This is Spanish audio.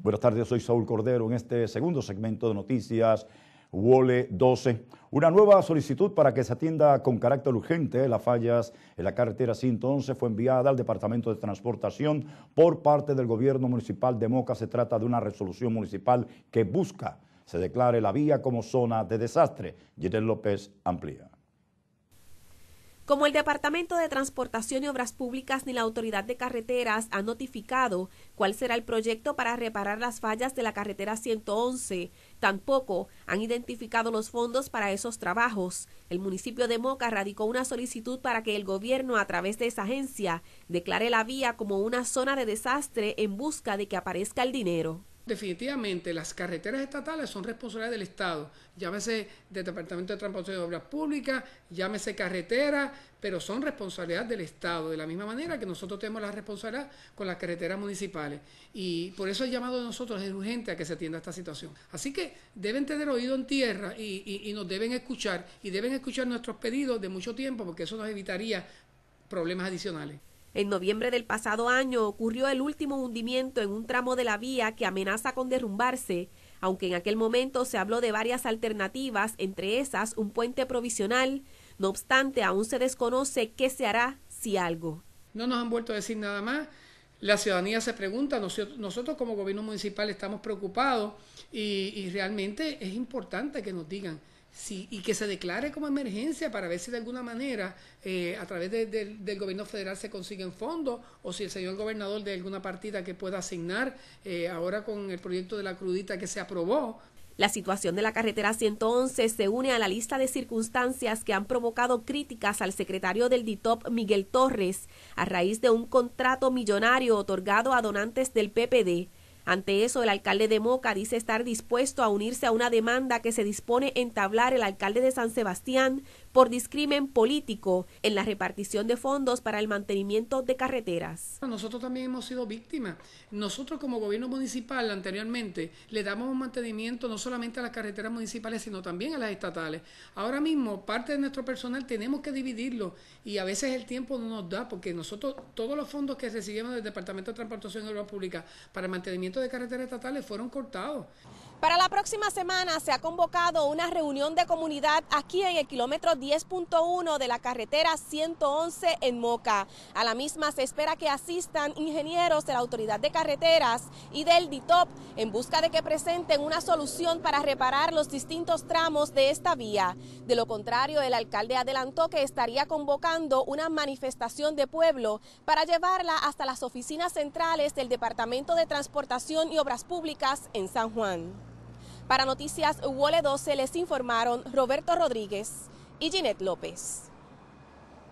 Buenas tardes, soy Saúl Cordero en este segundo segmento de noticias WOLE 12. Una nueva solicitud para que se atienda con carácter urgente las fallas en la carretera 111 fue enviada al Departamento de Transportación por parte del Gobierno Municipal de Moca. Se trata de una resolución municipal que busca se declare la vía como zona de desastre. Jeter López amplía. Como el Departamento de Transportación y Obras Públicas ni la Autoridad de Carreteras han notificado cuál será el proyecto para reparar las fallas de la carretera 111, tampoco han identificado los fondos para esos trabajos. El municipio de Moca radicó una solicitud para que el gobierno, a través de esa agencia, declare la vía como una zona de desastre en busca de que aparezca el dinero definitivamente las carreteras estatales son responsabilidad del Estado, llámese del Departamento de Transporte de Obras Públicas, llámese carretera, pero son responsabilidad del Estado, de la misma manera que nosotros tenemos la responsabilidad con las carreteras municipales. Y por eso el llamado de nosotros es urgente a que se atienda esta situación. Así que deben tener oído en tierra y nos deben escuchar y deben escuchar nuestros pedidos de mucho tiempo porque eso nos evitaría problemas adicionales. En noviembre del pasado año ocurrió el último hundimiento en un tramo de la vía que amenaza con derrumbarse, aunque en aquel momento se habló de varias alternativas, entre esas un puente provisional. No obstante, aún se desconoce qué se hará si algo. No nos han vuelto a decir nada más la ciudadanía se pregunta, nosotros, como gobierno municipal estamos preocupados y, realmente es importante que nos digan si, y que se declare como emergencia para ver si de alguna manera eh, a través del gobierno federal se consiguen fondos o si el señor gobernador de alguna partida que pueda asignar eh, ahora con el proyecto de la crudita que se aprobó la situación de la carretera 111 se une a la lista de circunstancias que han provocado críticas al secretario del DITOP, Miguel Torres, a raíz de un contrato millonario otorgado a donantes del PPD ante eso, el alcalde de Moca dice estar dispuesto a unirse a una demanda que se dispone entablar el alcalde de San Sebastián por discrimen político en la repartición de fondos para el mantenimiento de carreteras. Nosotros también hemos sido víctimas. Nosotros como gobierno municipal anteriormente le damos un mantenimiento no solamente a las carreteras municipales, sino también a las estatales. Ahora mismo parte de nuestro personal tenemos que dividirlo y a veces el tiempo no nos da porque nosotros todos los fondos que recibimos del Departamento de Transportación y Obras Pública para el mantenimiento de carreteras estatales fueron cortados. Para la próxima semana se ha convocado una reunión de comunidad aquí en el kilómetro 10.1 de la carretera 111 en Moca. A la misma se espera que asistan ingenieros de la Autoridad de Carreteras y del DITOP en busca de que presenten una solución para reparar los distintos tramos de esta vía. De lo contrario, el alcalde adelantó que estaría convocando una manifestación de pueblo para llevarla hasta las oficinas centrales del Departamento de Transportación y Obras Públicas en San Juan. Para Noticias UOL 12 les informaron Roberto Rodríguez y Ginette López.